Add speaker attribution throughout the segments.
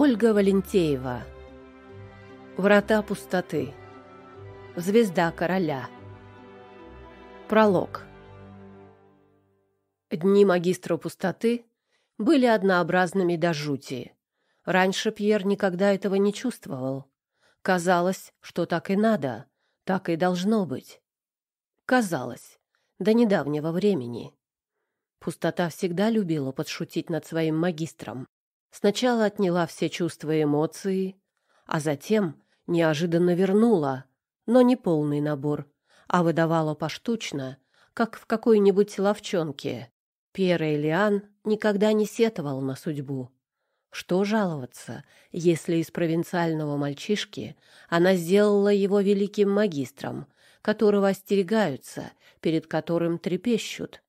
Speaker 1: Ольга Валентеева. Врата пустоты. Звезда короля. Пролог. Дни магистра пустоты были однообразными до жути. Раньше Пьер никогда этого не чувствовал. Казалось, что так и надо, так и должно быть. Казалось, до недавнего времени. Пустота всегда любила подшутить над своим магистром. Сначала отняла все чувства и эмоции, а затем неожиданно вернула, но не полный набор, а выдавала поштучно, как в какой-нибудь ловчонке. Пьер Элиан никогда не сетовал на судьбу. Что жаловаться, если из провинциального мальчишки она сделала его великим магистром, которого остерегаются, перед которым трепещут.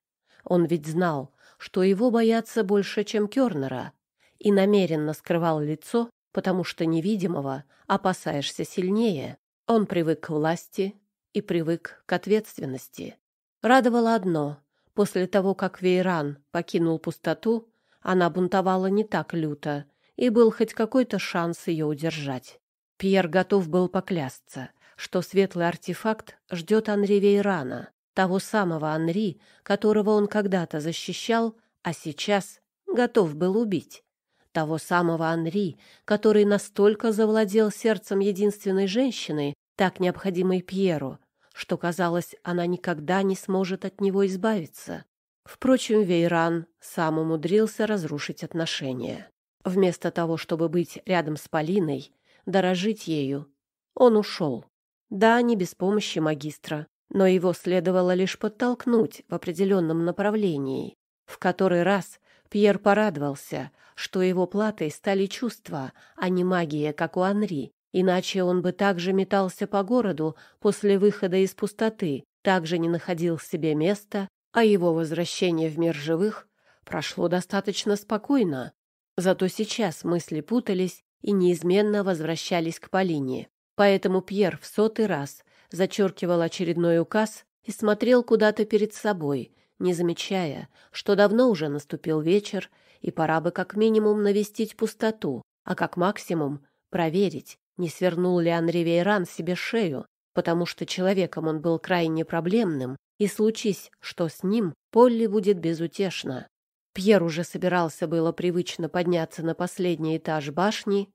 Speaker 1: Он ведь знал, что его боятся больше, чем Кёрнера, и намеренно скрывал лицо, потому что невидимого опасаешься сильнее. Он привык к власти и привык к ответственности. Радовало одно. После того, как Вейран покинул пустоту, она бунтовала не так люто, и был хоть какой-то шанс ее удержать. Пьер готов был поклясться, что светлый артефакт ждет Анри Вейрана, того самого Анри, которого он когда-то защищал, а сейчас готов был убить того самого Анри, который настолько завладел сердцем единственной женщины, так необходимой Пьеру, что, казалось, она никогда не сможет от него избавиться. Впрочем, Вейран сам умудрился разрушить отношения. Вместо того, чтобы быть рядом с Полиной, дорожить ею, он ушел. Да, не без помощи магистра, но его следовало лишь подтолкнуть в определенном направлении. В который раз Пьер порадовался, что его платой стали чувства, а не магия, как у Анри, иначе он бы также метался по городу после выхода из пустоты, также не находил себе места, а его возвращение в мир живых прошло достаточно спокойно. Зато сейчас мысли путались и неизменно возвращались к Полине. Поэтому Пьер в сотый раз зачеркивал очередной указ и смотрел куда-то перед собой, не замечая, что давно уже наступил вечер, и пора бы как минимум навестить пустоту, а как максимум проверить, не свернул ли Анри Вейран себе шею, потому что человеком он был крайне проблемным, и случись, что с ним, Полли будет безутешна. Пьер уже собирался было привычно подняться на последний этаж башни,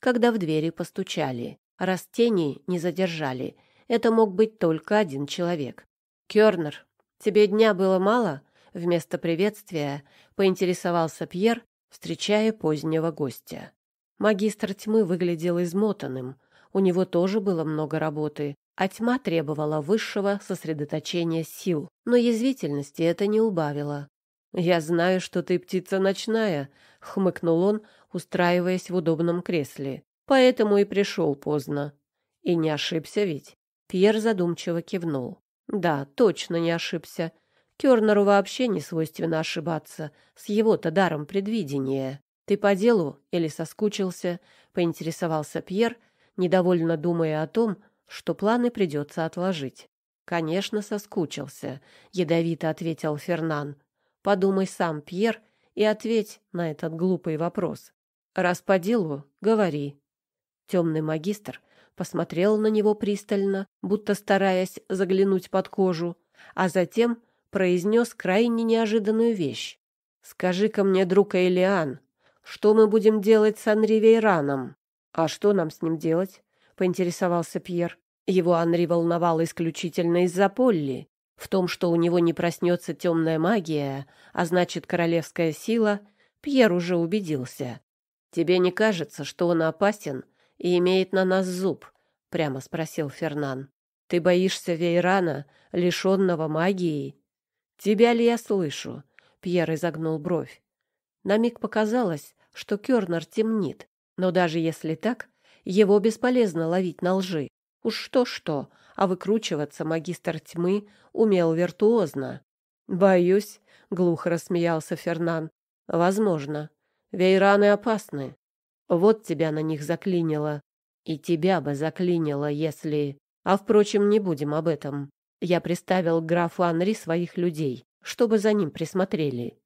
Speaker 1: когда в двери постучали. Раз тени не задержали, это мог быть только один человек. «Кёрнер, «Тебе дня было мало?» — вместо приветствия поинтересовался Пьер, встречая позднего гостя. Магистр тьмы выглядел измотанным, у него тоже было много работы, а тьма требовала высшего сосредоточения сил, но язвительности это не убавило. «Я знаю, что ты птица ночная», — хмыкнул он, устраиваясь в удобном кресле. «Поэтому и пришел поздно». «И не ошибся ведь?» Пьер задумчиво кивнул. Да, точно не ошибся. Кёрнеру вообще не свойственно ошибаться, с его-то даром предвидения. Ты по делу или соскучился? поинтересовался Пьер, недовольно думая о том, что планы придется отложить. Конечно, соскучился, ядовито ответил Фернан. Подумай сам, Пьер, и ответь на этот глупый вопрос. Раз по делу, говори. Темный магистр Посмотрел на него пристально, будто стараясь заглянуть под кожу, а затем произнес крайне неожиданную вещь. «Скажи-ка мне, друг Элиан, что мы будем делать с Анри «А что нам с ним делать?» — поинтересовался Пьер. Его Анри волновал исключительно из-за Полли. В том, что у него не проснется темная магия, а значит королевская сила, Пьер уже убедился. «Тебе не кажется, что он опасен и имеет на нас зуб?» прямо спросил Фернан. Ты боишься Вейрана, лишённого магии? Тебя ли я слышу? Пьер изогнул бровь. На миг показалось, что Кёрнер темнит, но даже если так, его бесполезно ловить на лжи. Уж что-что, а выкручиваться магистр тьмы умел виртуозно. «Боюсь», — глухо рассмеялся Фернан. «Возможно. Вейраны опасны. Вот тебя на них заклинило. И тебя бы заклинило, если... А, впрочем, не будем об этом. Я приставил графу Анри своих людей, чтобы за ним присмотрели.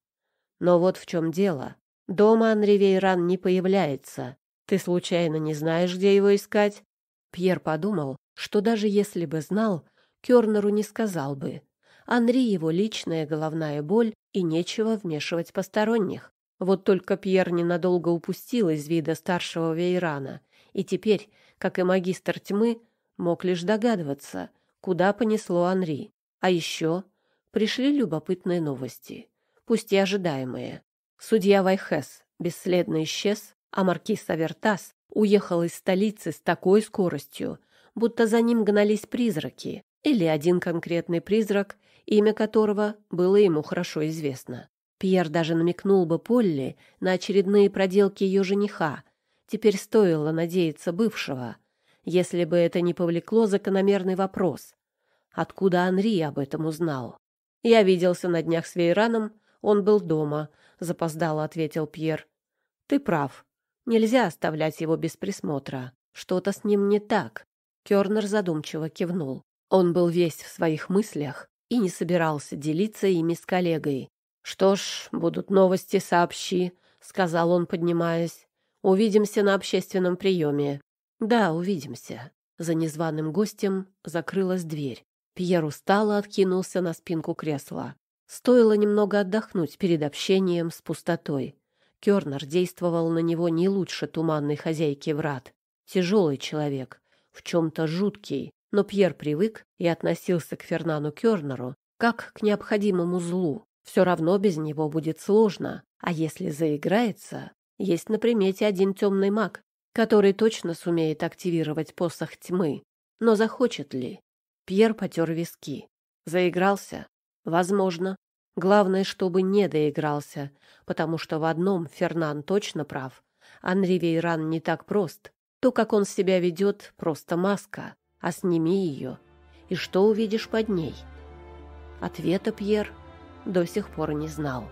Speaker 1: Но вот в чем дело. Дома Анри Вейран не появляется. Ты случайно не знаешь, где его искать? Пьер подумал, что даже если бы знал, Кёрнеру не сказал бы. Анри его личная головная боль, и нечего вмешивать посторонних. Вот только Пьер ненадолго упустил из вида старшего Вейрана и теперь, как и магистр тьмы, мог лишь догадываться, куда понесло Анри. А еще пришли любопытные новости, пусть и ожидаемые. Судья Вайхес бесследно исчез, а маркиз Авертас уехал из столицы с такой скоростью, будто за ним гнались призраки, или один конкретный призрак, имя которого было ему хорошо известно. Пьер даже намекнул бы Полли на очередные проделки ее жениха, теперь стоило надеяться бывшего, если бы это не повлекло закономерный вопрос. Откуда Анри об этом узнал? Я виделся на днях с Вейраном, он был дома, запоздало ответил Пьер. Ты прав. Нельзя оставлять его без присмотра. Что-то с ним не так. Кёрнер задумчиво кивнул. Он был весь в своих мыслях и не собирался делиться ими с коллегой. «Что ж, будут новости, сообщи», — сказал он, поднимаясь. Увидимся на общественном приеме». «Да, увидимся». За незваным гостем закрылась дверь. Пьер устало откинулся на спинку кресла. Стоило немного отдохнуть перед общением с пустотой. Кёрнер действовал на него не лучше туманной хозяйки врат. Тяжелый человек, в чем-то жуткий, но Пьер привык и относился к Фернану Кёрнеру как к необходимому злу. Все равно без него будет сложно, а если заиграется, есть на примете один темный маг, который точно сумеет активировать посох тьмы. Но захочет ли? Пьер потер виски. Заигрался? Возможно. Главное, чтобы не доигрался, потому что в одном Фернан точно прав. Анри Вейран не так прост. То, как он себя ведет, просто маска. А сними ее. И что увидишь под ней? Ответа Пьер до сих пор не знал.